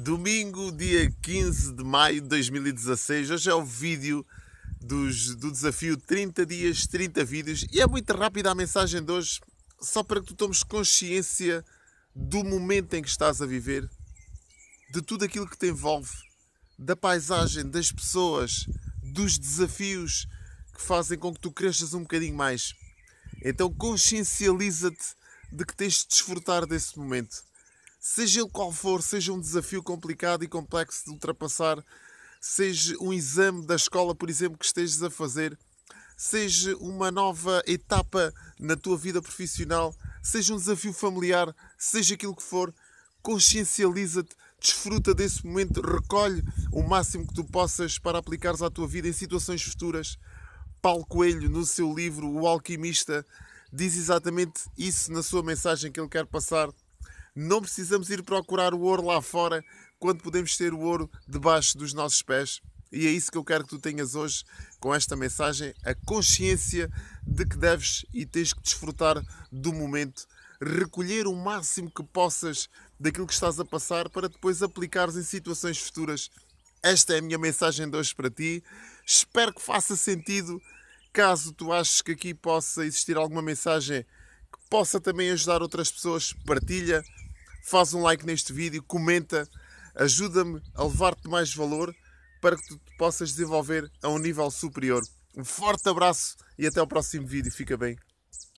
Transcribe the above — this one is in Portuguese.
Domingo, dia 15 de maio de 2016. Hoje é o vídeo dos, do desafio 30 dias, 30 vídeos. E é muito rápida a mensagem de hoje, só para que tu tomes consciência do momento em que estás a viver, de tudo aquilo que te envolve, da paisagem, das pessoas, dos desafios que fazem com que tu cresças um bocadinho mais. Então consciencializa-te de que tens de desfrutar desse momento seja ele qual for, seja um desafio complicado e complexo de ultrapassar, seja um exame da escola, por exemplo, que estejas a fazer, seja uma nova etapa na tua vida profissional, seja um desafio familiar, seja aquilo que for, consciencializa-te, desfruta desse momento, recolhe o máximo que tu possas para aplicares à tua vida em situações futuras. Paulo Coelho, no seu livro O Alquimista, diz exatamente isso na sua mensagem que ele quer passar não precisamos ir procurar o ouro lá fora quando podemos ter o ouro debaixo dos nossos pés. E é isso que eu quero que tu tenhas hoje com esta mensagem: a consciência de que deves e tens que desfrutar do momento, recolher o máximo que possas daquilo que estás a passar para depois aplicares em situações futuras. Esta é a minha mensagem de hoje para ti. Espero que faça sentido. Caso tu aches que aqui possa existir alguma mensagem que possa também ajudar outras pessoas, partilha faz um like neste vídeo, comenta, ajuda-me a levar-te mais valor para que tu possas desenvolver a um nível superior. Um forte abraço e até o próximo vídeo. Fica bem.